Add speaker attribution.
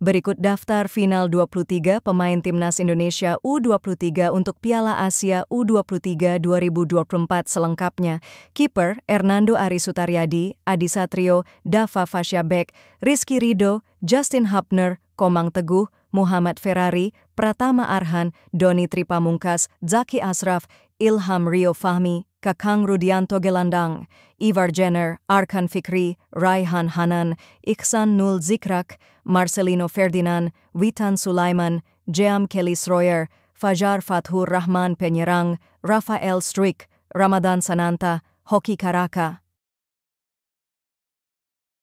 Speaker 1: Berikut daftar final 23 pemain timnas Indonesia U23 untuk Piala Asia U23 2024 selengkapnya. Kiper Hernando Ari Sutaryadi, Adi Satrio, Dava Fasyabek, Rizky Rido, Justin Hapner, Komang Teguh, Muhammad Ferrari, Pratama Arhan, Doni Tripamungkas, Zaki Asraf, Ilham Rio Fahmi, Kakang Rudianto Gelandang, Ivar Jenner, Arkan Fikri, Raihan Hanan, Iksan Nul Zikrak, Marcelino Ferdinand, Witan Sulaiman, Jam Kelly Sroyer, Fajar Fathur Rahman Penyerang, Rafael Strick, Ramadan Sananta, Hoki Karaka.